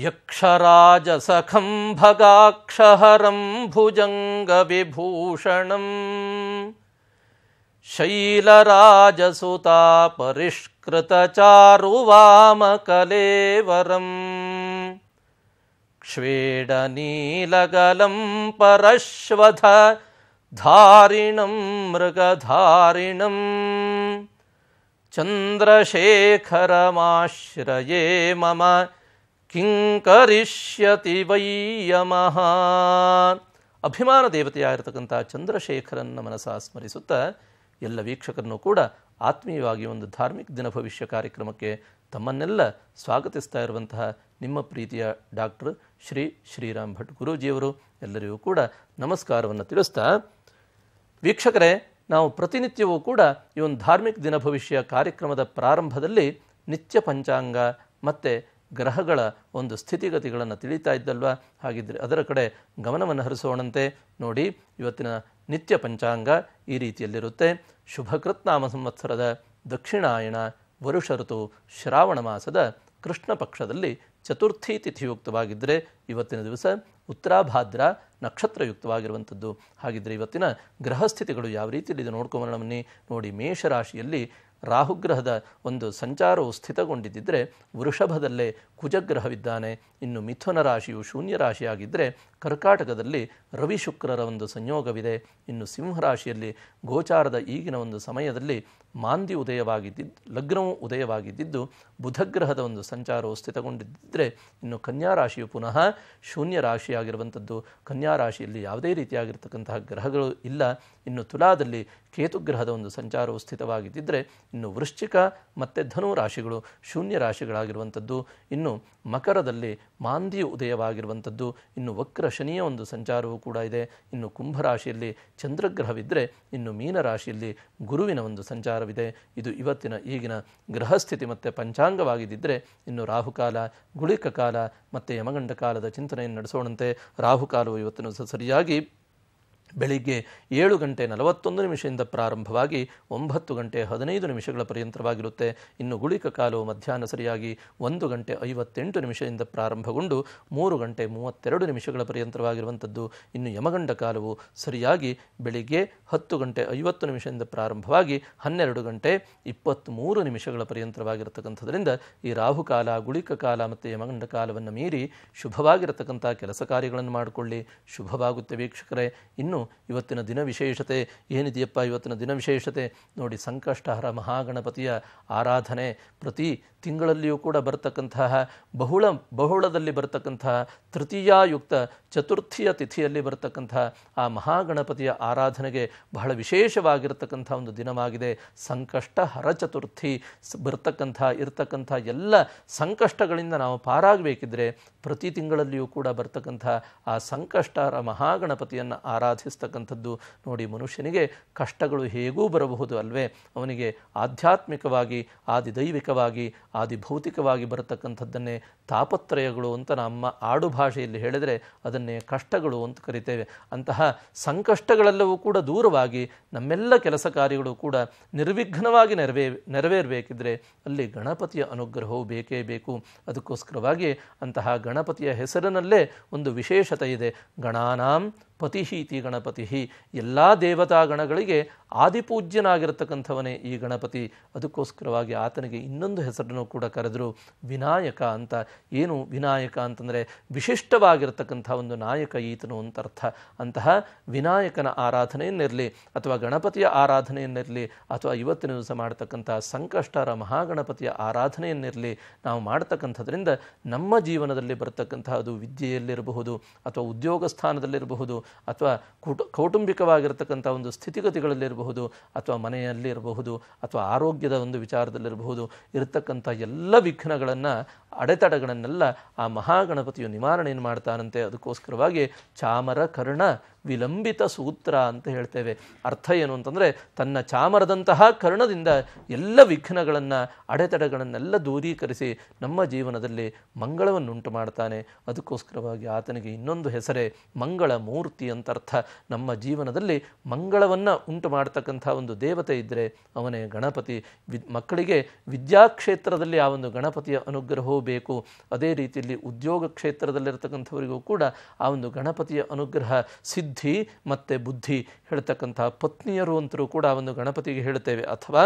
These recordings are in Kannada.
यक्षराजसखं भगाक्षहरं भुजङ्गविभूषणम् शैलराजसुता परिष्कृतचारुवामकलेवरम् क्ष्वेडनीलगलम् धारिणं मृगधारिणम् चन्द्रशेखरमाश्रये मम ಕಿಂ ಕರಿಷ್ಯತಿ ವೈಯಮಃ ಅಭಿಮಾನ ದೇವತೆಯಾಗಿರ್ತಕ್ಕಂಥ ಚಂದ್ರಶೇಖರನ್ನ ಮನಸ ಸ್ಮರಿಸುತ್ತಾ ಎಲ್ಲ ವೀಕ್ಷಕರನ್ನು ಕೂಡ ಆತ್ಮೀಯವಾಗಿ ಒಂದು ಧಾರ್ಮಿಕ ದಿನ ಭವಿಷ್ಯ ಕಾರ್ಯಕ್ರಮಕ್ಕೆ ತಮ್ಮನ್ನೆಲ್ಲ ಸ್ವಾಗತಿಸ್ತಾ ಇರುವಂತಹ ನಿಮ್ಮ ಪ್ರೀತಿಯ ಡಾಕ್ಟರ್ ಶ್ರೀ ಶ್ರೀರಾಮ್ ಭಟ್ ಗುರೂಜಿಯವರು ಎಲ್ಲರಿಗೂ ಕೂಡ ನಮಸ್ಕಾರವನ್ನು ತಿಳಿಸ್ತಾ ವೀಕ್ಷಕರೇ ನಾವು ಪ್ರತಿನಿತ್ಯವೂ ಕೂಡ ಈ ಒಂದು ಧಾರ್ಮಿಕ ದಿನ ಭವಿಷ್ಯ ಕಾರ್ಯಕ್ರಮದ ಪ್ರಾರಂಭದಲ್ಲಿ ನಿತ್ಯ ಪಂಚಾಂಗ ಮತ್ತು ಗ್ರಹಗಳ ಒಂದು ಸ್ಥಿತಿಗತಿಗಳನ್ನು ತಿಳಿತಾ ಇದ್ದಲ್ವ ಹಾಗಿದ್ದರೆ ಅದರ ಕಡೆ ಗಮನವನ್ನು ಹರಿಸೋಣಂತೆ ನೋಡಿ ಇವತ್ತಿನ ನಿತ್ಯ ಪಂಚಾಂಗ ಈ ರೀತಿಯಲ್ಲಿರುತ್ತೆ ಶುಭಕೃತ್ನಾಮ ಸಂವತ್ಸರದ ದಕ್ಷಿಣಾಯಣ ವರುಷ ಋತು ಶ್ರಾವಣ ಮಾಸದ ಕೃಷ್ಣ ಪಕ್ಷದಲ್ಲಿ ಚತುರ್ಥಿ ತಿಥಿಯುಕ್ತವಾಗಿದ್ದರೆ ಇವತ್ತಿನ ದಿವಸ ಉತ್ತರಾಭಾದ್ರ ನಕ್ಷತ್ರಯುಕ್ತವಾಗಿರುವಂಥದ್ದು ಹಾಗಿದ್ದರೆ ಇವತ್ತಿನ ಗ್ರಹಸ್ಥಿತಿಗಳು ಯಾವ ರೀತಿಯಲ್ಲಿದೆ ನೋಡ್ಕೊಂಬರೋಣ ಬನ್ನಿ ನೋಡಿ ಮೇಷರಾಶಿಯಲ್ಲಿ ರಾಹುಗ್ರಹದ ಒಂದು ಸಂಚಾರವು ಸ್ಥಿತಗೊಂಡಿದ್ದರೆ ವೃಷಭದಲ್ಲೇ ಕುಜಗ್ರಹವಿದ್ದಾನೆ ಇನ್ನು ಮಿಥುನ ರಾಶಿಯು ಶೂನ್ಯ ರಾಶಿಯಾಗಿದ್ದರೆ ಕರ್ಕಾಟಕದಲ್ಲಿ ರವಿ ಶುಕ್ರರ ಒಂದು ಸಂಯೋಗವಿದೆ ಇನ್ನು ಸಿಂಹರಾಶಿಯಲ್ಲಿ ಗೋಚಾರದ ಈಗಿನ ಒಂದು ಸಮಯದಲ್ಲಿ ಮಾಂದಿ ಉದಯವಾಗಿದ್ದು ಲಗ್ನವು ಉದಯವಾಗಿದ್ದಿದ್ದು ಬುಧಗ್ರಹದ ಒಂದು ಸಂಚಾರವು ಸ್ಥಿತಗೊಂಡಿದ್ದರೆ ಇನ್ನು ಕನ್ಯಾರಾಶಿಯು ರಾಶಿಯು ಪುನಃ ಶೂನ್ಯ ರಾಶಿಯಾಗಿರುವಂಥದ್ದು ಕನ್ಯಾರಾಶಿಯಲ್ಲಿ ರಾಶಿಯಲ್ಲಿ ಯಾವುದೇ ರೀತಿಯಾಗಿರ್ತಕ್ಕಂತಹ ಗ್ರಹಗಳು ಇಲ್ಲ ಇನ್ನು ತುಲಾದಲ್ಲಿ ಕೇತುಗ್ರಹದ ಒಂದು ಸಂಚಾರವು ಸ್ಥಿತವಾಗಿದ್ದಿದ್ದರೆ ಇನ್ನು ವೃಶ್ಚಿಕ ಮತ್ತು ಧನು ರಾಶಿಗಳು ಶೂನ್ಯ ರಾಶಿಗಳಾಗಿರುವಂಥದ್ದು ಇನ್ನು ಮಕರದಲ್ಲಿ ಮಾಂದಿ ಉದಯವಾಗಿರುವಂಥದ್ದು ಇನ್ನು ವಕ್ರ ಶನಿಯ ಒಂದು ಸಂಚಾರವೂ ಕೂಡ ಇದೆ ಇನ್ನು ಕುಂಭರಾಶಿಯಲ್ಲಿ ಚಂದ್ರಗ್ರಹವಿದ್ದರೆ ಇನ್ನು ಮೀನರಾಶಿಯಲ್ಲಿ ಗುರುವಿನ ಒಂದು ಸಂಚಾರವಿದೆ ಇದು ಇವತ್ತಿನ ಈಗಿನ ಗ್ರಹಸ್ಥಿತಿ ಮತ್ತು ಪಂಚಾಂಗವಾಗಿದ್ದರೆ ಇನ್ನು ರಾಹುಕಾಲ ಗುಳಿಕ ಕಾಲ ಮತ್ತು ಯಮಗಂಡ ಕಾಲದ ಚಿಂತನೆಯನ್ನು ನಡೆಸೋಣಂತೆ ರಾಹುಕಾಲವು ಇವತ್ತನ್ನು ಸರಿಯಾಗಿ ಬೆಳಿಗ್ಗೆ ಏಳು ಗಂಟೆ ನಲವತ್ತೊಂದು ನಿಮಿಷದಿಂದ ಪ್ರಾರಂಭವಾಗಿ ಒಂಬತ್ತು ಗಂಟೆ ಹದಿನೈದು ನಿಮಿಷಗಳ ಪರ್ಯಂತವಾಗಿರುತ್ತೆ ಇನ್ನು ಗುಳಿಕ ಕಾಲವು ಮಧ್ಯಾಹ್ನ ಸರಿಯಾಗಿ ಒಂದು ಗಂಟೆ ಐವತ್ತೆಂಟು ನಿಮಿಷದಿಂದ ಪ್ರಾರಂಭಗೊಂಡು ಮೂರು ಗಂಟೆ ಮೂವತ್ತೆರಡು ನಿಮಿಷಗಳ ಪರ್ಯಂತವಾಗಿರುವಂಥದ್ದು ಇನ್ನು ಯಮಗಂಡ ಕಾಲವು ಸರಿಯಾಗಿ ಬೆಳಿಗ್ಗೆ ಹತ್ತು ಗಂಟೆ ಐವತ್ತು ನಿಮಿಷದಿಂದ ಪ್ರಾರಂಭವಾಗಿ ಹನ್ನೆರಡು ಗಂಟೆ ಇಪ್ಪತ್ತ್ಮೂರು ನಿಮಿಷಗಳ ಪರ್ಯಂತವಾಗಿರತಕ್ಕಂಥದ್ರಿಂದ ಈ ರಾಹುಕಾಲ ಗುಳಿಕ ಕಾಲ ಮತ್ತು ಯಮಗಂಡ ಕಾಲವನ್ನು ಮೀರಿ ಶುಭವಾಗಿರತಕ್ಕಂಥ ಕೆಲಸ ಕಾರ್ಯಗಳನ್ನು ಮಾಡಿಕೊಳ್ಳಿ ಶುಭವಾಗುತ್ತೆ ವೀಕ್ಷಕರೇ ಇನ್ನು ಇವತ್ತಿನ ದಿನ ವಿಶೇಷತೆ ಏನಿದೆಯಪ್ಪ ಇವತ್ತಿನ ದಿನ ವಿಶೇಷತೆ ನೋಡಿ ಸಂಕಷ್ಟಹರ ಮಹಾಗಣಪತಿಯ ಆರಾಧನೆ ಪ್ರತಿ ತಿಂಗಳಲ್ಲಿಯೂ ಕೂಡ ಬರ್ತಕ್ಕಂತಹ ಬಹುಳ ಬಹುಳದಲ್ಲಿ ಬರ್ತಕ್ಕಂತಹ ತೃತೀಯಾಯುಕ್ತ ಚತುರ್ಥಿಯ ತಿಥಿಯಲ್ಲಿ ಬರತಕ್ಕಂತಹ ಆ ಮಹಾಗಣಪತಿಯ ಆರಾಧನೆಗೆ ಬಹಳ ವಿಶೇಷವಾಗಿರ್ತಕ್ಕಂಥ ಒಂದು ದಿನವಾಗಿದೆ ಸಂಕಷ್ಟ ಹರ ಚತುರ್ಥಿ ಬರ್ತಕ್ಕಂಥ ಇರ್ತಕ್ಕಂಥ ಎಲ್ಲ ಸಂಕಷ್ಟಗಳಿಂದ ನಾವು ಪಾರಾಗಬೇಕಿದ್ರೆ ಪ್ರತಿ ತಿಂಗಳಲ್ಲಿಯೂ ಕೂಡ ಬರ್ತಕ್ಕಂಥ ಆ ಸಂಕಷ್ಟಹರ ಮಹಾಗಣಪತಿಯನ್ನು ಆರಾಧಿಸಿ ಪ್ರದರ್ಶಿಸ್ತಕ್ಕಂಥದ್ದು ನೋಡಿ ಮನುಷ್ಯನಿಗೆ ಕಷ್ಟಗಳು ಹೇಗೂ ಬರಬಹುದು ಅಲ್ವೇ ಅವನಿಗೆ ಆಧ್ಯಾತ್ಮಿಕವಾಗಿ ಆದಿ ದೈವಿಕವಾಗಿ ಆದಿ ಭೌತಿಕವಾಗಿ ಬರತಕ್ಕಂಥದ್ದನ್ನೇ ತಾಪತ್ರಯಗಳು ಅಂತ ನಮ್ಮ ಆಡು ಭಾಷೆಯಲ್ಲಿ ಹೇಳಿದರೆ ಅದನ್ನೇ ಕಷ್ಟಗಳು ಅಂತ ಕರಿತೇವೆ ಅಂತಹ ಸಂಕಷ್ಟಗಳೆಲ್ಲವೂ ಕೂಡ ದೂರವಾಗಿ ನಮ್ಮೆಲ್ಲ ಕೆಲಸ ಕಾರ್ಯಗಳು ಕೂಡ ನಿರ್ವಿಘ್ನವಾಗಿ ನೆರವೇ ನೆರವೇರಬೇಕಿದ್ರೆ ಅಲ್ಲಿ ಗಣಪತಿಯ ಅನುಗ್ರಹವು ಬೇಕೇ ಬೇಕು ಅದಕ್ಕೋಸ್ಕರವಾಗಿ ಅಂತಹ ಗಣಪತಿಯ ಹೆಸರಿನಲ್ಲೇ ಒಂದು ವಿಶೇಷತೆ ಇದೆ ಗಣಾನಾಂ ಪತಿ ಇತಿ ಗಣಪತಿ ಎಲ್ಲ ದೇವತಾ ಗಣಗಳಿಗೆ ಆದಿಪೂಜ್ಯನಾಗಿರತಕ್ಕಂಥವನೇ ಈ ಗಣಪತಿ ಅದಕ್ಕೋಸ್ಕರವಾಗಿ ಆತನಿಗೆ ಇನ್ನೊಂದು ಹೆಸರನ್ನು ಕೂಡ ಕರೆದರು ವಿನಾಯಕ ಅಂತ ಏನು ವಿನಾಯಕ ಅಂತಂದರೆ ವಿಶಿಷ್ಟವಾಗಿರತಕ್ಕಂಥ ಒಂದು ನಾಯಕ ಈತನು ಅಂತ ಅರ್ಥ ಅಂತಹ ವಿನಾಯಕನ ಆರಾಧನೆಯನ್ನಿರಲಿ ಅಥವಾ ಗಣಪತಿಯ ಆರಾಧನೆಯನ್ನಿರಲಿ ಅಥವಾ ಇವತ್ತಿನ ದಿವಸ ಮಾಡ್ತಕ್ಕಂಥ ಸಂಕಷ್ಟರ ಮಹಾಗಣಪತಿಯ ಆರಾಧನೆಯನ್ನಿರಲಿ ನಾವು ಮಾಡತಕ್ಕಂಥದ್ರಿಂದ ನಮ್ಮ ಜೀವನದಲ್ಲಿ ಬರತಕ್ಕಂತಹ ಅದು ವಿದ್ಯೆಯಲ್ಲಿರಬಹುದು ಅಥವಾ ಉದ್ಯೋಗ ಸ್ಥಾನದಲ್ಲಿರಬಹುದು ಅಥವಾ ಕುಟು ಕೌಟುಂಬಿಕವಾಗಿರ್ತಕ್ಕಂಥ ಒಂದು ಸ್ಥಿತಿಗತಿಗಳಲ್ಲಿರಬಹುದು ಅಥವಾ ಮನೆಯಲ್ಲಿರಬಹುದು ಅಥವಾ ಆರೋಗ್ಯದ ಒಂದು ವಿಚಾರದಲ್ಲಿರಬಹುದು ಇರತಕ್ಕಂಥ ಎಲ್ಲ ವಿಘ್ನಗಳನ್ನು ಅಡೆತಡೆಗಳನ್ನೆಲ್ಲ ಆ ಮಹಾಗಣಪತಿಯು ನಿವಾರಣೆಯನ್ನು ಮಾಡ್ತಾನಂತೆ ಅದಕ್ಕೋಸ್ಕರವಾಗಿ ಚಾಮರ ಕರ್ಣ ವಿಲಂಬಿತ ಸೂತ್ರ ಅಂತ ಹೇಳ್ತೇವೆ ಅರ್ಥ ಏನು ಅಂತಂದರೆ ತನ್ನ ಚಾಮರದಂತಹ ಕರ್ಣದಿಂದ ಎಲ್ಲ ವಿಘ್ನಗಳನ್ನು ಅಡೆತಡೆಗಳನ್ನೆಲ್ಲ ದೂರೀಕರಿಸಿ ನಮ್ಮ ಜೀವನದಲ್ಲಿ ಮಂಗಳವನ್ನುಂಟು ಮಾಡ್ತಾನೆ ಅದಕ್ಕೋಸ್ಕರವಾಗಿ ಆತನಿಗೆ ಇನ್ನೊಂದು ಹೆಸರೇ ಮಂಗಳ ಮೂರ್ತಿ ಅಂತ ಅರ್ಥ ನಮ್ಮ ಜೀವನದಲ್ಲಿ ಮಂಗಳವನ್ನು ಉಂಟು ಮಾಡ್ತಕ್ಕಂಥ ಒಂದು ದೇವತೆ ಇದ್ದರೆ ಅವನೇ ಗಣಪತಿ ವಿ ಮಕ್ಕಳಿಗೆ ವಿದ್ಯಾಕ್ಷೇತ್ರದಲ್ಲಿ ಆ ಒಂದು ಗಣಪತಿಯ ಅನುಗ್ರಹವೂ ಬೇಕು ಅದೇ ರೀತಿಯಲ್ಲಿ ಉದ್ಯೋಗ ಕ್ಷೇತ್ರದಲ್ಲಿರತಕ್ಕಂಥವರಿಗೂ ಕೂಡ ಆ ಒಂದು ಗಣಪತಿಯ ಅನುಗ್ರಹ ಸಿದ್ಧಿ ಮತ್ತು ಬುದ್ಧಿ ಹೇಳ್ತಕ್ಕಂತಹ ಪತ್ನಿಯರು ಅಂತರೂ ಕೂಡ ಒಂದು ಗಣಪತಿಗೆ ಹೇಳ್ತೇವೆ ಅಥವಾ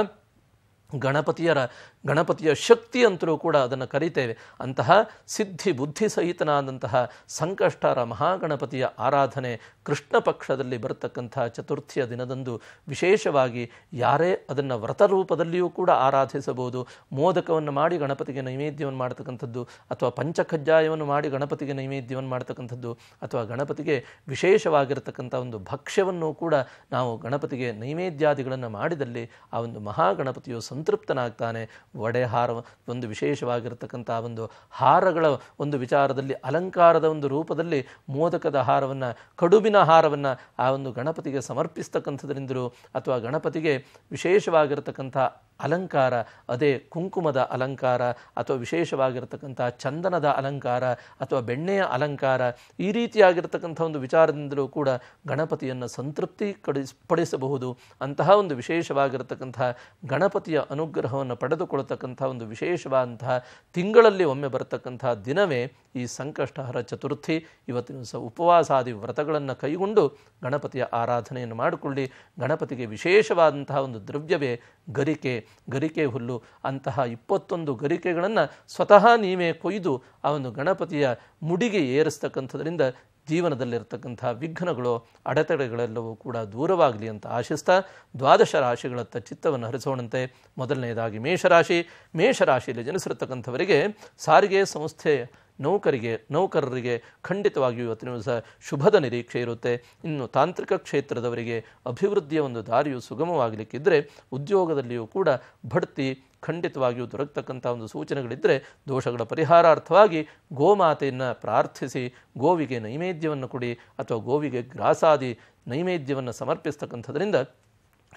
ಗಣಪತಿಯರ ಗಣಪತಿಯ ಶಕ್ತಿ ಅಂತಲೂ ಕೂಡ ಅದನ್ನು ಕರಿತೇವೆ ಅಂತಹ ಸಿದ್ಧಿ ಬುದ್ಧಿ ಸಹಿತನಾದಂತಹ ಸಂಕಷ್ಟರ ಮಹಾಗಣಪತಿಯ ಆರಾಧನೆ ಕೃಷ್ಣ ಪಕ್ಷದಲ್ಲಿ ಬರತಕ್ಕಂಥ ಚತುರ್ಥಿಯ ದಿನದಂದು ವಿಶೇಷವಾಗಿ ಯಾರೇ ಅದನ್ನು ವ್ರತರೂಪದಲ್ಲಿಯೂ ಕೂಡ ಆರಾಧಿಸಬಹುದು ಮೋದಕವನ್ನು ಮಾಡಿ ಗಣಪತಿಗೆ ನೈವೇದ್ಯವನ್ನು ಮಾಡ್ತಕ್ಕಂಥದ್ದು ಅಥವಾ ಪಂಚಕಜ್ಜಾಯವನ್ನು ಮಾಡಿ ಗಣಪತಿಗೆ ನೈವೇದ್ಯವನ್ನು ಮಾಡತಕ್ಕಂಥದ್ದು ಅಥವಾ ಗಣಪತಿಗೆ ವಿಶೇಷವಾಗಿರತಕ್ಕಂಥ ಒಂದು ಭಕ್ಷ್ಯವನ್ನು ಕೂಡ ನಾವು ಗಣಪತಿಗೆ ನೈವೇದ್ಯಾದಿಗಳನ್ನು ಮಾಡಿದಲ್ಲಿ ಆ ಒಂದು ಮಹಾಗಣಪತಿಯು ಸಂತೃಪ್ತನಾಗ್ತಾನೆ ಒಡೆಹಾರ ಒಂದು ವಿಶೇಷವಾಗಿರತಕ್ಕಂಥ ಒಂದು ಹಾರಗಳ ಒಂದು ವಿಚಾರದಲ್ಲಿ ಅಲಂಕಾರದ ಒಂದು ರೂಪದಲ್ಲಿ ಮೋದಕದ ಹಾರವನ್ನು ಕಡುಬಿನ ಹೂವಿನ ಹಾರವನ್ನು ಆ ಒಂದು ಗಣಪತಿಗೆ ಸಮರ್ಪಿಸ್ತಕ್ಕಂಥದ್ರಿಂದಲೂ ಅಥವಾ ಗಣಪತಿಗೆ ವಿಶೇಷವಾಗಿರತಕ್ಕಂಥ ಅಲಂಕಾರ ಅದೇ ಕುಂಕುಮದ ಅಲಂಕಾರ ಅಥವಾ ವಿಶೇಷವಾಗಿರತಕ್ಕಂಥ ಚಂದನದ ಅಲಂಕಾರ ಅಥವಾ ಬೆಣ್ಣೆಯ ಅಲಂಕಾರ ಈ ರೀತಿಯಾಗಿರ್ತಕ್ಕಂಥ ಒಂದು ವಿಚಾರದಿಂದಲೂ ಕೂಡ ಗಣಪತಿಯನ್ನು ಸಂತೃಪ್ತಿ ಪಡಿಸಬಹುದು ಅಂತಹ ಒಂದು ವಿಶೇಷವಾಗಿರತಕ್ಕಂಥ ಗಣಪತಿಯ ಅನುಗ್ರಹವನ್ನು ಪಡೆದುಕೊಳ್ಳತಕ್ಕಂಥ ಒಂದು ವಿಶೇಷವಾದಂತಹ ತಿಂಗಳಲ್ಲಿ ಒಮ್ಮೆ ಬರತಕ್ಕಂಥ ದಿನವೇ ಈ ಸಂಕಷ್ಟಹರ ಚತುರ್ಥಿ ಇವತ್ತಿನ ದಿವಸ ಉಪವಾಸಾದಿ ವ್ರತಗಳನ್ನು ಕೈಗೊಂಡು ಗಣಪತಿಯ ಆರಾಧನೆಯನ್ನು ಮಾಡಿಕೊಳ್ಳಿ ಗಣಪತಿಗೆ ವಿಶೇಷವಾದಂತಹ ಒಂದು ದ್ರವ್ಯವೇ ಗರಿಕೆ ಗರಿಕೆ ಹುಲ್ಲು ಅಂತಹ ಇಪ್ಪತ್ತೊಂದು ಗರಿಕೆಗಳನ್ನು ಸ್ವತಃ ನೀವೇ ಕೊಯ್ದು ಅವನು ಗಣಪತಿಯ ಮುಡಿಗೆ ಏರಿಸ್ತಕ್ಕಂಥದ್ರಿಂದ ಜೀವನದಲ್ಲಿರ್ತಕ್ಕಂಥ ವಿಘ್ನಗಳು ಅಡೆತಡೆಗಳೆಲ್ಲವೂ ಕೂಡ ದೂರವಾಗಲಿ ಅಂತ ಆಶಿಸ್ತಾ ದ್ವಾದಶ ರಾಶಿಗಳತ್ತ ಚಿತ್ತವನ್ನು ಹರಿಸೋಣಂತೆ ಮೊದಲನೆಯದಾಗಿ ಮೇಷರಾಶಿ ಮೇಷರಾಶಿಯಲ್ಲಿ ಜನಿಸಿರತಕ್ಕಂಥವರಿಗೆ ಸಾರಿಗೆ ಸಂಸ್ಥೆ ನೌಕರಿಗೆ ನೌಕರರಿಗೆ ಖಂಡಿತವಾಗಿಯೂ ಇವತ್ತಿನ ದಿವಸ ಶುಭದ ನಿರೀಕ್ಷೆ ಇರುತ್ತೆ ಇನ್ನು ತಾಂತ್ರಿಕ ಕ್ಷೇತ್ರದವರಿಗೆ ಅಭಿವೃದ್ಧಿಯ ಒಂದು ದಾರಿಯು ಸುಗಮವಾಗಲಿಕ್ಕಿದ್ದರೆ ಉದ್ಯೋಗದಲ್ಲಿಯೂ ಕೂಡ ಬಡ್ತಿ ಖಂಡಿತವಾಗಿಯೂ ದೊರಕತಕ್ಕಂಥ ಒಂದು ಸೂಚನೆಗಳಿದ್ದರೆ ದೋಷಗಳ ಪರಿಹಾರಾರ್ಥವಾಗಿ ಗೋಮಾತೆಯನ್ನು ಪ್ರಾರ್ಥಿಸಿ ಗೋವಿಗೆ ನೈವೇದ್ಯವನ್ನು ಕೊಡಿ ಅಥವಾ ಗೋವಿಗೆ ಗ್ರಾಸಾದಿ ನೈವೇದ್ಯವನ್ನು ಸಮರ್ಪಿಸ್ತಕ್ಕಂಥದ್ರಿಂದ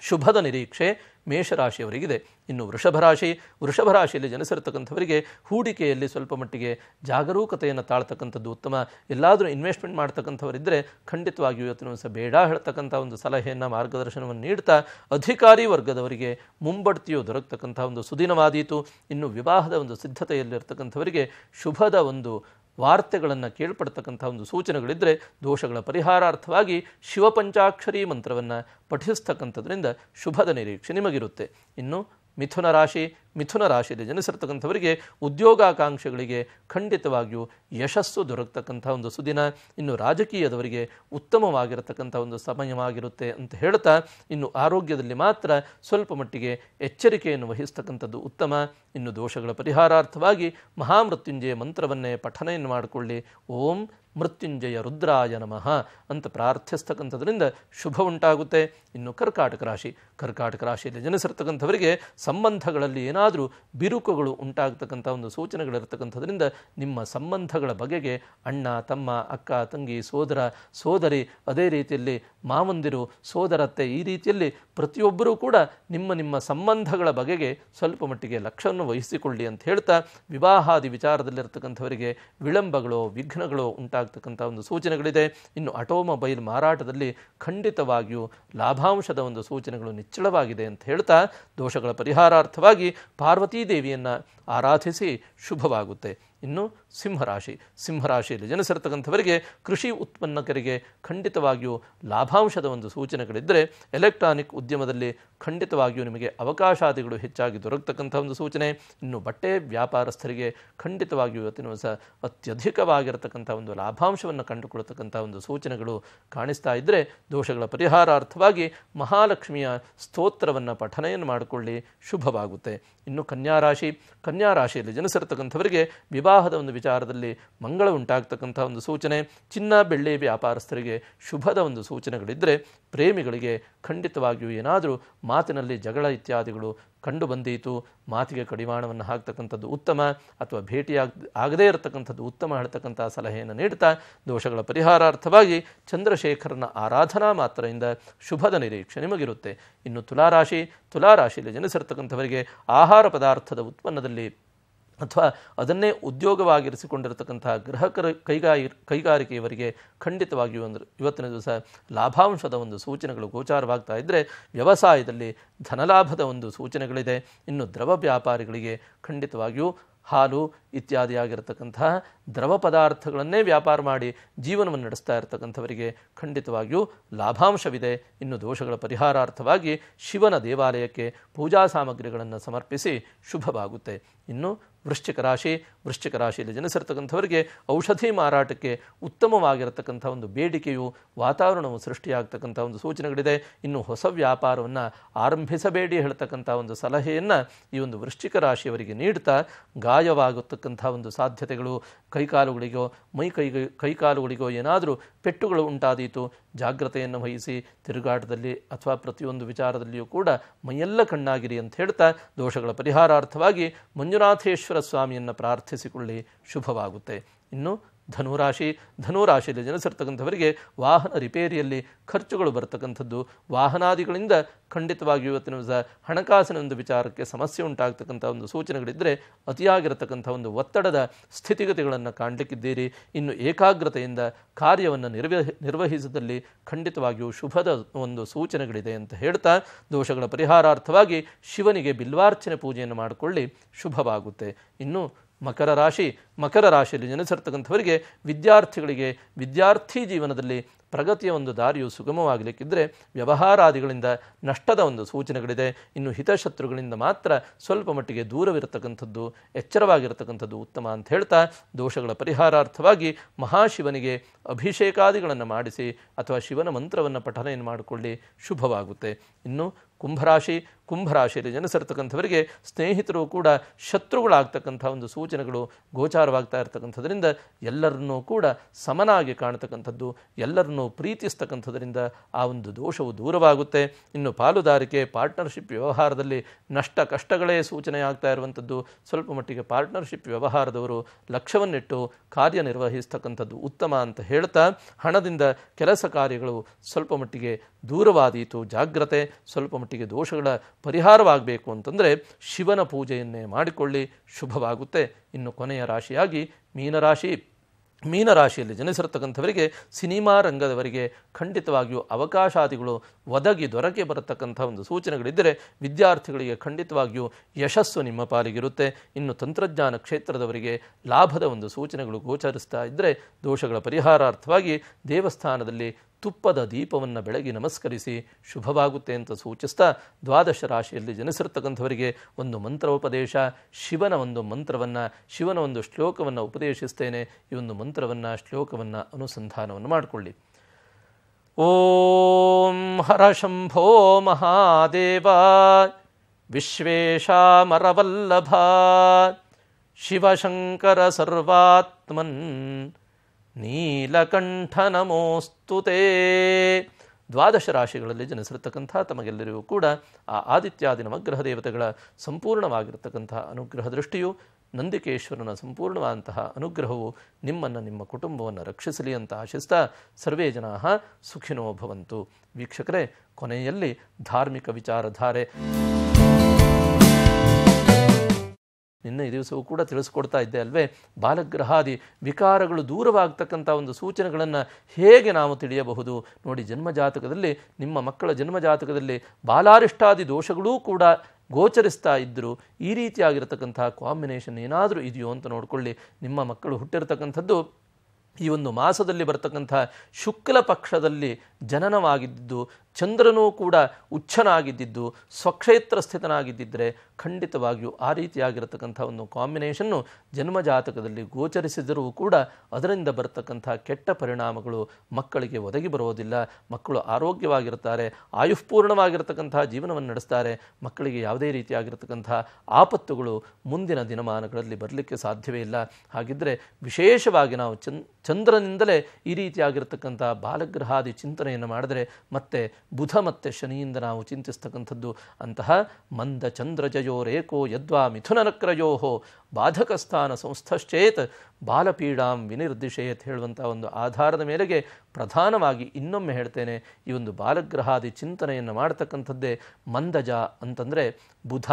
ಶುಭದ ನಿರೀಕ್ಷೆ ಮೇಷರಾಶಿಯವರಿಗಿದೆ ಇನ್ನು ವೃಷಭರಾಶಿ ವೃಷಭರಾಶಿಯಲ್ಲಿ ಜನಿಸಿರತಕ್ಕಂಥವರಿಗೆ ಹೂಡಿಕೆಯಲ್ಲಿ ಸ್ವಲ್ಪ ಮಟ್ಟಿಗೆ ಜಾಗರೂಕತೆಯನ್ನು ತಾಳ್ತಕ್ಕಂಥದ್ದು ಉತ್ತಮ ಎಲ್ಲಾದರೂ ಇನ್ವೆಸ್ಟ್ಮೆಂಟ್ ಮಾಡ್ತಕ್ಕಂಥವರಿದ್ದರೆ ಖಂಡಿತವಾಗಿಯೂ ಇವತ್ತಿನ ಸಹ ಬೇಡ ಹೇಳ್ತಕ್ಕಂಥ ಒಂದು ಸಲಹೆಯನ್ನು ಮಾರ್ಗದರ್ಶನವನ್ನು ನೀಡ್ತಾ ಅಧಿಕಾರಿ ವರ್ಗದವರಿಗೆ ಮುಂಬಡ್ತಿಯು ದೊರಕತಕ್ಕಂಥ ಒಂದು ಸುದಿನವಾದೀತು ಇನ್ನು ವಿವಾಹದ ಒಂದು ಸಿದ್ಧತೆಯಲ್ಲಿರ್ತಕ್ಕಂಥವರಿಗೆ ಶುಭದ ಒಂದು ವಾರ್ತೆಗಳನ್ನು ಕೇಳ್ಪಡ್ತಕ್ಕಂಥ ಒಂದು ಸೂಚನೆಗಳಿದ್ದರೆ ದೋಷಗಳ ಪರಿಹಾರಾರ್ಥವಾಗಿ ಶಿವಪಂಚಾಕ್ಷರಿ ಮಂತ್ರವನ್ನು ಪಠಿಸ್ತಕ್ಕಂಥದ್ರಿಂದ ಶುಭದ ನಿರೀಕ್ಷೆ ನಿಮಗಿರುತ್ತೆ ಇನ್ನು ಮಿಥುನ ರಾಶಿ ಮಿಥುನ ರಾಶಿಯಲ್ಲಿ ಜನಿಸಿರ್ತಕ್ಕಂಥವರಿಗೆ ಉದ್ಯೋಗಾಕಾಂಕ್ಷೆಗಳಿಗೆ ಖಂಡಿತವಾಗಿಯೂ ಯಶಸ್ಸು ದೊರಕತಕ್ಕಂಥ ಒಂದು ಸುದಿನ ಇನ್ನು ರಾಜಕೀಯದವರಿಗೆ ಉತ್ತಮವಾಗಿರತಕ್ಕಂಥ ಒಂದು ಸಮಯವಾಗಿರುತ್ತೆ ಅಂತ ಹೇಳ್ತಾ ಇನ್ನು ಆರೋಗ್ಯದಲ್ಲಿ ಮಾತ್ರ ಸ್ವಲ್ಪ ಮಟ್ಟಿಗೆ ಎಚ್ಚರಿಕೆಯನ್ನು ವಹಿಸ್ತಕ್ಕಂಥದ್ದು ಉತ್ತಮ ಇನ್ನು ದೋಷಗಳ ಪರಿಹಾರಾರ್ಥವಾಗಿ ಮಹಾಮೃತ್ಯುಂಜಯ ಮಂತ್ರವನ್ನೇ ಪಠನೆಯನ್ನು ಮಾಡಿಕೊಳ್ಳಿ ಓಂ ಮೃತ್ಯುಂಜಯ ರುದ್ರಾಯ ನಮಃ ಅಂತ ಪ್ರಾರ್ಥಿಸ್ತಕ್ಕಂಥದ್ರಿಂದ ಶುಭ ಉಂಟಾಗುತ್ತೆ ಇನ್ನು ಕರ್ಕಾಟಕ ರಾಶಿ ಕರ್ಕಾಟಕ ರಾಶಿಯಲ್ಲಿ ಜನಿಸಿರ್ತಕ್ಕಂಥವರಿಗೆ ಸಂಬಂಧಗಳಲ್ಲಿ ಏನಾದರೂ ಬಿರುಕುಗಳು ಉಂಟಾಗತಕ್ಕಂಥ ಒಂದು ಸೂಚನೆಗಳಿರ್ತಕ್ಕಂಥದ್ರಿಂದ ನಿಮ್ಮ ಸಂಬಂಧಗಳ ಬಗೆಗೆ ಅಣ್ಣ ತಮ್ಮ ಅಕ್ಕ ತಂಗಿ ಸೋದರ ಸೋದರಿ ಅದೇ ರೀತಿಯಲ್ಲಿ ಮಾವಂದಿರು ಸೋದರತ್ತೆ ಈ ರೀತಿಯಲ್ಲಿ ಪ್ರತಿಯೊಬ್ಬರೂ ಕೂಡ ನಿಮ್ಮ ನಿಮ್ಮ ಸಂಬಂಧಗಳ ಬಗೆಗೆ ಸ್ವಲ್ಪ ಮಟ್ಟಿಗೆ ಲಕ್ಷ್ಯವನ್ನು ವಹಿಸಿಕೊಳ್ಳಿ ಅಂತ ಹೇಳ್ತಾ ವಿವಾಹಾದಿ ವಿಚಾರದಲ್ಲಿರ್ತಕ್ಕಂಥವರಿಗೆ ವಿಳಂಬಗಳು ವಿಘ್ನಗಳು ಉಂಟಾಗ ಆಗ್ತಕ್ಕಂಥ ಒಂದು ಸೂಚನೆಗಳಿದೆ ಇನ್ನು ಆಟೋಮೊಬೈಲ್ ಮಾರಾಟದಲ್ಲಿ ಖಂಡಿತವಾಗಿಯೂ ಲಾಭಾಂಶದ ಒಂದು ಸೂಚನೆಗಳು ನಿಚ್ಚಳವಾಗಿದೆ ಅಂತ ಹೇಳ್ತಾ ದೋಷಗಳ ಪರಿಹಾರಾರ್ಥವಾಗಿ ಪಾರ್ವತೀ ದೇವಿಯನ್ನು ಆರಾಧಿಸಿ ಶುಭವಾಗುತ್ತೆ ಇನ್ನು ಸಿಂಹರಾಶಿ ಸಿಂಹರಾಶಿಯಲ್ಲಿ ಜನಿಸಿರತಕ್ಕಂಥವರಿಗೆ ಕೃಷಿ ಉತ್ಪನ್ನಕರಿಗೆ ಖಂಡಿತವಾಗಿಯೂ ಲಾಭಾಂಶದ ಒಂದು ಸೂಚನೆಗಳಿದ್ದರೆ ಎಲೆಕ್ಟ್ರಾನಿಕ್ ಉದ್ಯಮದಲ್ಲಿ ಖಂಡಿತವಾಗಿಯೂ ನಿಮಗೆ ಅವಕಾಶಾದಿಗಳು ಹೆಚ್ಚಾಗಿ ದೊರಕತಕ್ಕಂಥ ಒಂದು ಸೂಚನೆ ಇನ್ನು ಬಟ್ಟೆ ವ್ಯಾಪಾರಸ್ಥರಿಗೆ ಖಂಡಿತವಾಗಿಯೂ ಇವತ್ತಿನ ಸಹ ಅತ್ಯಧಿಕವಾಗಿರತಕ್ಕಂಥ ಒಂದು ಲಾಭಾಂಶವನ್ನು ಕಂಡುಕೊಳ್ಳತಕ್ಕಂಥ ಒಂದು ಸೂಚನೆಗಳು ಕಾಣಿಸ್ತಾ ಇದ್ದರೆ ದೋಷಗಳ ಪರಿಹಾರಾರ್ಥವಾಗಿ ಮಹಾಲಕ್ಷ್ಮಿಯ ಸ್ತೋತ್ರವನ್ನು ಪಠನೆಯನ್ನು ಮಾಡಿಕೊಳ್ಳಿ ಶುಭವಾಗುತ್ತೆ ಇನ್ನು ಕನ್ಯಾರಾಶಿ ಕನ್ಯಾರಾಶಿಯಲ್ಲಿ ಜನಿಸಿರ್ತಕ್ಕಂಥವರಿಗೆ ವಿವಾಹದ ಒಂದು ವಿಚಾರದಲ್ಲಿ ಮಂಗಳ ಉಂಟಾಗ್ತಕ್ಕಂಥ ಒಂದು ಸೂಚನೆ ಚಿನ್ನ ಬೆಳ್ಳಿ ವ್ಯಾಪಾರಸ್ಥರಿಗೆ ಶುಭದ ಒಂದು ಸೂಚನೆಗಳಿದ್ದರೆ ಪ್ರೇಮಿಗಳಿಗೆ ಖಂಡಿತವಾಗಿಯೂ ಏನಾದರೂ ಮಾತಿನಲ್ಲಿ ಜಗಳ ಇತ್ಯಾದಿಗಳು ಕಂಡು ಬಂದೀತು ಮಾತಿಗೆ ಕಡಿವಾಣವನ್ನು ಹಾಕ್ತಕ್ಕಂಥದ್ದು ಉತ್ತಮ ಅಥವಾ ಭೇಟಿಯಾಗ ಆಗದೇ ಇರತಕ್ಕಂಥದ್ದು ಉತ್ತಮ ಹೇಳ್ತಕ್ಕಂಥ ಸಲಹೆಯನ್ನು ನೀಡ್ತಾ ದೋಷಗಳ ಪರಿಹಾರಾರ್ಥವಾಗಿ ಚಂದ್ರಶೇಖರನ ಆರಾಧನಾ ಮಾತ್ರದಿಂದ ಶುಭದ ನಿರೀಕ್ಷೆ ನಿಮಗಿರುತ್ತೆ ಇನ್ನು ತುಲಾರಾಶಿ ತುಲಾರಾಶಿಯಲ್ಲಿ ಜನಿಸಿರ್ತಕ್ಕಂಥವರಿಗೆ ಆಹಾರ ಪದಾರ್ಥದ ಉತ್ಪನ್ನದಲ್ಲಿ ಅಥವಾ ಅದನ್ನೇ ಉದ್ಯೋಗವಾಗಿರಿಸಿಕೊಂಡಿರತಕ್ಕಂತಹ ಗ್ರಹಕರ ಕೈಗಾರಿ ಕೈಗಾರಿಕೆಯವರಿಗೆ ಖಂಡಿತವಾಗಿಯೂ ಒಂದು ಇವತ್ತಿನ ದಿವಸ ಲಾಭಾಂಶದ ಒಂದು ಸೂಚನೆಗಳು ಗೋಚಾರವಾಗ್ತಾ ಇದ್ದರೆ ವ್ಯವಸಾಯದಲ್ಲಿ ಧನಲಾಭದ ಒಂದು ಸೂಚನೆಗಳಿದೆ ಇನ್ನು ದ್ರವ ವ್ಯಾಪಾರಿಗಳಿಗೆ ಖಂಡಿತವಾಗಿಯೂ ಹಾಲು ಇತ್ಯಾದಿಯಾಗಿರತಕ್ಕಂತಹ ದ್ರವ ಪದಾರ್ಥಗಳನ್ನೇ ವ್ಯಾಪಾರ ಮಾಡಿ ಜೀವನವನ್ನು ನಡೆಸ್ತಾ ಇರತಕ್ಕಂಥವರಿಗೆ ಖಂಡಿತವಾಗಿಯೂ ಲಾಭಾಂಶವಿದೆ ಇನ್ನು ದೋಷಗಳ ಪರಿಹಾರಾರ್ಥವಾಗಿ ಶಿವನ ದೇವಾಲಯಕ್ಕೆ ಪೂಜಾ ಸಾಮಗ್ರಿಗಳನ್ನು ಸಮರ್ಪಿಸಿ ಶುಭವಾಗುತ್ತೆ ಇನ್ನು ವೃಶ್ಚಿಕ ರಾಶಿ ವೃಶ್ಚಿಕ ರಾಶಿಯಲ್ಲಿ ಜನಿಸಿರ್ತಕ್ಕಂಥವರಿಗೆ ಔಷಧಿ ಮಾರಾಟಕ್ಕೆ ಉತ್ತಮವಾಗಿರತಕ್ಕಂಥ ಒಂದು ಬೇಡಿಕೆಯು ವಾತಾವರಣವು ಸೃಷ್ಟಿಯಾಗ್ತಕ್ಕಂಥ ಒಂದು ಸೂಚನೆಗಳಿದೆ ಇನ್ನು ಹೊಸ ವ್ಯಾಪಾರವನ್ನು ಆರಂಭಿಸಬೇಡಿ ಹೇಳ್ತಕ್ಕಂಥ ಒಂದು ಸಲಹೆಯನ್ನು ಈ ಒಂದು ವೃಶ್ಚಿಕ ರಾಶಿಯವರಿಗೆ ನೀಡ್ತಾ ಗಾಯವಾಗತಕ್ಕಂಥ ಒಂದು ಸಾಧ್ಯತೆಗಳು ಕೈಕಾಲುಗಳಿಗೋ ಮೈ ಕೈ ಕೈಕಾಲುಗಳಿಗೋ ಏನಾದರೂ ಪೆಟ್ಟುಗಳು ಉಂಟಾದೀತು ಜಾಗ್ರತೆಯನ್ನು ವಹಿಸಿ ತಿರುಗಾಟದಲ್ಲಿ ಅಥವಾ ಪ್ರತಿಯೊಂದು ವಿಚಾರದಲ್ಲಿಯೂ ಕೂಡ ಮೈಯೆಲ್ಲ ಕಣ್ಣಾಗಿರಿ ಅಂತ ಹೇಳ್ತಾ ದೋಷಗಳ ಪರಿಹಾರಾರ್ಥವಾಗಿ ಮಂಜುನಾಥೇಶ್ವರ ಸ್ವಾಮಿಯನ್ನು ಪ್ರಾರ್ಥಿಸಿಕೊಳ್ಳಿ ಶುಭವಾಗುತ್ತೆ ಇನ್ನು ಧನುರಾಶಿ ಧನುರಾಶಿಯಲ್ಲಿ ಜನಿಸಿರ್ತಕ್ಕಂಥವರಿಗೆ ವಾಹನ ರಿಪೇರಿಯಲ್ಲಿ ಖರ್ಚುಗಳು ಬರ್ತಕ್ಕಂಥದ್ದು ವಾಹನಾದಿಗಳಿಂದ ಖಂಡಿತವಾಗಿಯೂ ಇವತ್ತಿನ ಸಹ ಹಣಕಾಸಿನ ಒಂದು ವಿಚಾರಕ್ಕೆ ಸಮಸ್ಯೆ ಉಂಟಾಗ್ತಕ್ಕಂಥ ಒಂದು ಸೂಚನೆಗಳಿದ್ದರೆ ಅತಿಯಾಗಿರತಕ್ಕಂಥ ಒಂದು ಒತ್ತಡದ ಸ್ಥಿತಿಗತಿಗಳನ್ನು ಕಾಣಲಿಕ್ಕಿದ್ದೀರಿ ಇನ್ನು ಏಕಾಗ್ರತೆಯಿಂದ ಕಾರ್ಯವನ್ನು ನಿರ್ವಹ ನಿರ್ವಹಿಸಿದಲ್ಲಿ ಖಂಡಿತವಾಗಿಯೂ ಶುಭದ ಒಂದು ಸೂಚನೆಗಳಿದೆ ಅಂತ ಹೇಳ್ತಾ ದೋಷಗಳ ಪರಿಹಾರಾರ್ಥವಾಗಿ ಶಿವನಿಗೆ ಬಿಲ್ವಾರ್ಚನೆ ಪೂಜೆಯನ್ನು ಮಾಡಿಕೊಳ್ಳಿ ಶುಭವಾಗುತ್ತೆ ಇನ್ನು ಮಕರ ರಾಶಿ ಮಕರ ರಾಶಿಯಲ್ಲಿ ಜನಿಸಿರ್ತಕ್ಕಂಥವರಿಗೆ ವಿದ್ಯಾರ್ಥಿಗಳಿಗೆ ವಿದ್ಯಾರ್ಥಿ ಜೀವನದಲ್ಲಿ ಪ್ರಗತಿಯ ಒಂದು ದಾರಿಯು ಸುಗಮವಾಗಲಿಕ್ಕಿದ್ದರೆ ವ್ಯವಹಾರಾದಿಗಳಿಂದ ನಷ್ಟದ ಒಂದು ಸೂಚನೆಗಳಿದೆ ಇನ್ನು ಹಿತಶತ್ರುಗಳಿಂದ ಮಾತ್ರ ಸ್ವಲ್ಪ ಮಟ್ಟಿಗೆ ದೂರವಿರತಕ್ಕಂಥದ್ದು ಎಚ್ಚರವಾಗಿರತಕ್ಕಂಥದ್ದು ಉತ್ತಮ ಅಂತ ಹೇಳ್ತಾ ದೋಷಗಳ ಪರಿಹಾರಾರ್ಥವಾಗಿ ಮಹಾಶಿವನಿಗೆ ಅಭಿಷೇಕಾದಿಗಳನ್ನು ಮಾಡಿಸಿ ಅಥವಾ ಶಿವನ ಮಂತ್ರವನ್ನು ಪಠನೆಯನ್ನು ಮಾಡಿಕೊಳ್ಳಿ ಶುಭವಾಗುತ್ತೆ ಇನ್ನು ಕುಂಭರಾಶಿ ಕುಂಭರಾಶಿಯಲ್ಲಿ ಜನಿಸಿರ್ತಕ್ಕಂಥವರಿಗೆ ಸ್ನೇಹಿತರು ಕೂಡ ಶತ್ರುಗಳಾಗ್ತಕ್ಕಂಥ ಒಂದು ಸೂಚನೆಗಳು ಗೋಚಾರವಾಗ್ತಾ ಇರತಕ್ಕಂಥದ್ರಿಂದ ಎಲ್ಲರನ್ನೂ ಕೂಡ ಸಮನಾಗಿ ಕಾಣ್ತಕ್ಕಂಥದ್ದು ಎಲ್ಲರನ್ನೂ ಪ್ರೀತಿಸ್ತಕ್ಕಂಥದ್ರಿಂದ ಆ ಒಂದು ದೋಷವು ದೂರವಾಗುತ್ತೆ ಇನ್ನು ಪಾಲುದಾರಿಕೆ ಪಾರ್ಟ್ನರ್ಶಿಪ್ ವ್ಯವಹಾರದಲ್ಲಿ ನಷ್ಟ ಕಷ್ಟಗಳೇ ಸೂಚನೆ ಆಗ್ತಾ ಇರುವಂಥದ್ದು ಸ್ವಲ್ಪ ಮಟ್ಟಿಗೆ ಪಾರ್ಟ್ನರ್ಶಿಪ್ ವ್ಯವಹಾರದವರು ಲಕ್ಷ್ಯವನ್ನಿಟ್ಟು ಕಾರ್ಯನಿರ್ವಹಿಸ್ತಕ್ಕಂಥದ್ದು ಉತ್ತಮ ಅಂತ ಹೇಳ್ತಾ ಹಣದಿಂದ ಕೆಲಸ ಕಾರ್ಯಗಳು ಸ್ವಲ್ಪ ಮಟ್ಟಿಗೆ ದೂರವಾದೀತು ಜಾಗ್ರತೆ ಸ್ವಲ್ಪ ಮಟ್ಟಿಗೆ ದೋಷಗಳ ಪರಿಹಾರವಾಗಬೇಕು ಅಂತಂದರೆ ಶಿವನ ಪೂಜೆಯನ್ನೇ ಮಾಡಿಕೊಳ್ಳಿ ಶುಭವಾಗುತ್ತೆ ಇನ್ನು ಕೊನೆಯ ರಾಶಿಯಾಗಿ ಮೀನರಾಶಿ ಮೀನರಾಶಿಯಲ್ಲಿ ಜನಿಸಿರತಕ್ಕಂಥವರಿಗೆ ಸಿನಿಮಾ ರಂಗದವರಿಗೆ ಖಂಡಿತವಾಗಿಯೂ ಅವಕಾಶಾದಿಗಳು ಒದಗಿ ದೊರಕಿ ಬರತಕ್ಕಂಥ ಒಂದು ಸೂಚನೆಗಳಿದ್ದರೆ ವಿದ್ಯಾರ್ಥಿಗಳಿಗೆ ಖಂಡಿತವಾಗಿಯೂ ಯಶಸ್ಸು ನಿಮ್ಮ ಪಾಲಿಗಿರುತ್ತೆ ಇನ್ನು ತಂತ್ರಜ್ಞಾನ ಕ್ಷೇತ್ರದವರಿಗೆ ಲಾಭದ ಒಂದು ಸೂಚನೆಗಳು ಗೋಚರಿಸ್ತಾ ಇದ್ದರೆ ದೋಷಗಳ ಪರಿಹಾರಾರ್ಥವಾಗಿ ದೇವಸ್ಥಾನದಲ್ಲಿ ತುಪ್ಪದ ದೀಪವನ್ನು ಬೆಳಗಿ ನಮಸ್ಕರಿಸಿ ಶುಭವಾಗುತ್ತೆ ಅಂತ ಸೂಚಿಸ್ತಾ ದ್ವಾದಶ ರಾಶಿಯಲ್ಲಿ ಜನಿಸಿರ್ತಕ್ಕಂಥವರಿಗೆ ಒಂದು ಮಂತ್ರೋಪದೇಶ ಶಿವನ ಒಂದು ಮಂತ್ರವನ್ನು ಶಿವನ ಒಂದು ಶ್ಲೋಕವನ್ನು ಉಪದೇಶಿಸ್ತೇನೆ ಈ ಒಂದು ಮಂತ್ರವನ್ನು ಶ್ಲೋಕವನ್ನು ಅನುಸಂಧಾನವನ್ನು ಮಾಡಿಕೊಳ್ಳಿ ಓಂ ಹರ ಶಂಭೋ ಮಹಾದೇವ ವಿಶ್ವೇಶಾಮರವಲ್ಲಭ ಶಿವಶಂಕರ ಸರ್ವಾತ್ಮನ್ ನೀಲಕಂಠ ನಮೋಸ್ತುತೆ ದ್ವಾದಶ ರಾಶಿಗಳಲ್ಲಿ ಜನಿಸಿರತಕ್ಕಂಥ ತಮಗೆಲ್ಲರಿಗೂ ಕೂಡ ಆ ಆದಿತ್ಯಾದಿ ನವಗ್ರಹ ದೇವತೆಗಳ ಸಂಪೂರ್ಣವಾಗಿರತಕ್ಕಂಥ ಅನುಗ್ರಹ ದೃಷ್ಟಿಯು ನಂದಿಕೇಶ್ವರನ ಸಂಪೂರ್ಣವಾದಂತಹ ಅನುಗ್ರಹವು ನಿಮ್ಮನ್ನು ನಿಮ್ಮ ಕುಟುಂಬವನ್ನು ರಕ್ಷಿಸಲಿ ಅಂತ ಆಶಿಸ್ತಾ ಸರ್ವೇ ಜನಾ ಸುಖಿನೋ ಭವಂತು ವೀಕ್ಷಕರೇ ಕೊನೆಯಲ್ಲಿ ಧಾರ್ಮಿಕ ವಿಚಾರಧಾರೆ ನಿನ್ನೆ ದಿವಸವೂ ಕೂಡ ತಿಳಿಸ್ಕೊಡ್ತಾ ಇದ್ದೆ ಅಲ್ವೇ ಬಾಲಗ್ರಹಾದಿ ವಿಕಾರಗಳು ದೂರವಾಗ್ತಕ್ಕಂಥ ಒಂದು ಸೂಚನೆಗಳನ್ನು ಹೇಗೆ ನಾವು ತಿಳಿಯಬಹುದು ನೋಡಿ ಜನ್ಮಜಾತಕದಲ್ಲಿ ನಿಮ್ಮ ಮಕ್ಕಳ ಜನ್ಮಜಾತಕದಲ್ಲಿ ಬಾಲಾರಿಷ್ಟಾದಿ ದೋಷಗಳೂ ಕೂಡ ಗೋಚರಿಸ್ತಾ ಇದ್ದರು ಈ ರೀತಿಯಾಗಿರತಕ್ಕಂಥ ಕಾಂಬಿನೇಷನ್ ಏನಾದರೂ ಇದೆಯೋ ಅಂತ ನೋಡಿಕೊಳ್ಳಿ ನಿಮ್ಮ ಮಕ್ಕಳು ಹುಟ್ಟಿರತಕ್ಕಂಥದ್ದು ಈ ಒಂದು ಮಾಸದಲ್ಲಿ ಬರ್ತಕ್ಕಂಥ ಶುಕ್ಲ ಪಕ್ಷದಲ್ಲಿ ಜನನವಾಗಿದ್ದು ಚಂದ್ರನೂ ಕೂಡ ಉಚ್ಛನಾಗಿದ್ದು ಸ್ವಕ್ಷೇತ್ರ ಸ್ಥಿತನಾಗಿದ್ದರೆ ಖಂಡಿತವಾಗಿಯೂ ಆ ರೀತಿಯಾಗಿರತಕ್ಕಂಥ ಒಂದು ಕಾಂಬಿನೇಷನ್ನು ಜನ್ಮಜಾತಕದಲ್ಲಿ ಗೋಚರಿಸಿದರೂ ಕೂಡ ಅದರಿಂದ ಬರತಕ್ಕಂಥ ಕೆಟ್ಟ ಪರಿಣಾಮಗಳು ಮಕ್ಕಳಿಗೆ ಒದಗಿ ಬರುವುದಿಲ್ಲ ಮಕ್ಕಳು ಆರೋಗ್ಯವಾಗಿರ್ತಾರೆ ಆಯುಷ್ಪೂರ್ಣವಾಗಿರತಕ್ಕಂಥ ಜೀವನವನ್ನು ನಡೆಸ್ತಾರೆ ಮಕ್ಕಳಿಗೆ ಯಾವುದೇ ರೀತಿಯಾಗಿರತಕ್ಕಂಥ ಆಪತ್ತುಗಳು ಮುಂದಿನ ದಿನಮಾನಗಳಲ್ಲಿ ಬರಲಿಕ್ಕೆ ಸಾಧ್ಯವೇ ಇಲ್ಲ ಹಾಗಿದ್ದರೆ ವಿಶೇಷವಾಗಿ ನಾವು ಚಂದ್ ಚಂದ್ರನಿಂದಲೇ ಈ ರೀತಿಯಾಗಿರತಕ್ಕಂಥ ಬಾಲಗ್ರಹಾದಿ ಚಿಂತನೆಯನ್ನು ಮಾಡಿದರೆ ಮತ್ತೆ ಬುಧ ಮತ್ತು ಶನಿಯಿಂದ ನಾವು ಚಿಂತಿಸ್ತಕ್ಕಂಥದ್ದು ಅಂತಹ ಮಂದ ಚಂದ್ರಜ ಯದ್ವಾ ನಕ್ರಯೋ ಬಾಧಕಸ್ಥಾನ ಸಂಸ್ಥಶ್ಚೇತ್ ಬಾಲಪೀಡಾಂ ವಿನಿರ್ದಿಶೇತ್ ಹೇಳುವಂಥ ಒಂದು ಆಧಾರದ ಮೇರೆಗೆ ಪ್ರಧಾನವಾಗಿ ಇನ್ನೊಮ್ಮೆ ಹೇಳ್ತೇನೆ ಈ ಒಂದು ಬಾಲಗ್ರಹಾದಿ ಚಿಂತನೆಯನ್ನು ಮಾಡ್ತಕ್ಕಂಥದ್ದೇ ಮಂದಜ ಅಂತಂದರೆ ಬುಧ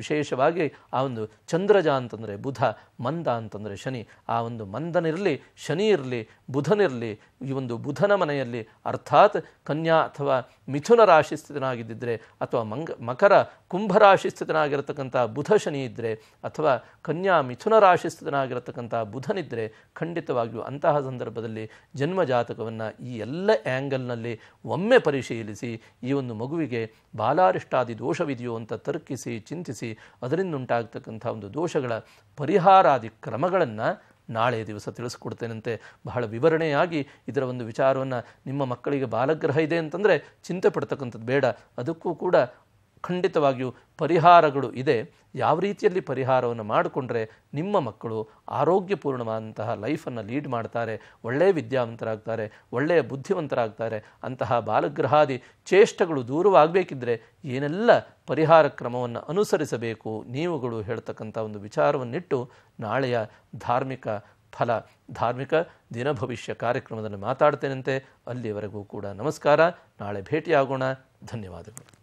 ವಿಶೇಷವಾಗಿ ಆ ಒಂದು ಚಂದ್ರಜ ಅಂತಂದರೆ ಬುಧ ಮಂದ ಅಂತಂದರೆ ಶನಿ ಆ ಒಂದು ಮಂದನಿರಲಿ ಶನಿ ಇರಲಿ ಬುಧನಿರಲಿ ಈ ಒಂದು ಬುಧನ ಮನೆಯಲ್ಲಿ ಅರ್ಥಾತ್ ಕನ್ಯಾ ಅಥವಾ ಮಿಥುನ ರಾಶಿ ಸ್ಥಿತನಾಗಿದ್ದರೆ ಅಥವಾ ಮಂಗ ಮಕರ ಕುಂಭರಾಶಿ ಸ್ಥಿತನಾಗಿರತಕ್ಕಂಥ ಬುಧ ಶನಿ ಇದ್ದರೆ ಅಥವಾ ಕನ್ಯಾ ಮಿಥುನ ರಾಶಿಸ್ತನಾಗಿರತಕ್ಕಂತಹ ಬುಧನಿದ್ರೆ ಖಂಡಿತವಾಗಿಯೂ ಅಂತಹ ಸಂದರ್ಭದಲ್ಲಿ ಜನ್ಮ ಜಾತಕವನ್ನು ಈ ಎಲ್ಲ ಆ್ಯಂಗಲ್ನಲ್ಲಿ ಒಮ್ಮೆ ಪರಿಶೀಲಿಸಿ ಈ ಒಂದು ಮಗುವಿಗೆ ಬಾಲಾರಿಷ್ಟಾದಿ ದೋಷವಿದೆಯೋ ಅಂತ ತರ್ಕಿಸಿ ಚಿಂತಿಸಿ ಉಂಟಾಗ್ತಕ್ಕಂಥ ಒಂದು ದೋಷಗಳ ಪರಿಹಾರಾದಿ ಕ್ರಮಗಳನ್ನು ನಾಳೆ ದಿವಸ ತಿಳಿಸ್ಕೊಡ್ತೇನಂತೆ ಬಹಳ ವಿವರಣೆಯಾಗಿ ಇದರ ಒಂದು ವಿಚಾರವನ್ನು ನಿಮ್ಮ ಮಕ್ಕಳಿಗೆ ಬಾಲಗ್ರಹ ಇದೆ ಅಂತಂದರೆ ಚಿಂತೆ ಪಡ್ತಕ್ಕಂಥದ್ದು ಬೇಡ ಅದಕ್ಕೂ ಕೂಡ ಖಂಡಿತವಾಗಿಯೂ ಪರಿಹಾರಗಳು ಇದೆ ಯಾವ ರೀತಿಯಲ್ಲಿ ಪರಿಹಾರವನ್ನು ಮಾಡಿಕೊಂಡ್ರೆ ನಿಮ್ಮ ಮಕ್ಕಳು ಆರೋಗ್ಯಪೂರ್ಣವಾದಂತಹ ಲೈಫನ್ನು ಲೀಡ್ ಮಾಡ್ತಾರೆ ಒಳ್ಳೆಯ ವಿದ್ಯಾವಂತರಾಗ್ತಾರೆ ಒಳ್ಳೆಯ ಬುದ್ಧಿವಂತರಾಗ್ತಾರೆ ಅಂತಹ ಬಾಲಗ್ರಹಾದಿ ಚೇಷ್ಟಗಳು ದೂರವಾಗಬೇಕಿದ್ದರೆ ಏನೆಲ್ಲ ಪರಿಹಾರ ಕ್ರಮವನ್ನು ಅನುಸರಿಸಬೇಕು ನೀವುಗಳು ಹೇಳ್ತಕ್ಕಂಥ ಒಂದು ವಿಚಾರವನ್ನಿಟ್ಟು ನಾಳೆಯ ಧಾರ್ಮಿಕ ಫಲ ಧಾರ್ಮಿಕ ದಿನ ಭವಿಷ್ಯ ಕಾರ್ಯಕ್ರಮದಲ್ಲಿ ಮಾತಾಡ್ತೇನಂತೆ ಅಲ್ಲಿಯವರೆಗೂ ಕೂಡ ನಮಸ್ಕಾರ ನಾಳೆ ಭೇಟಿಯಾಗೋಣ ಧನ್ಯವಾದಗಳು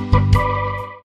Thank you.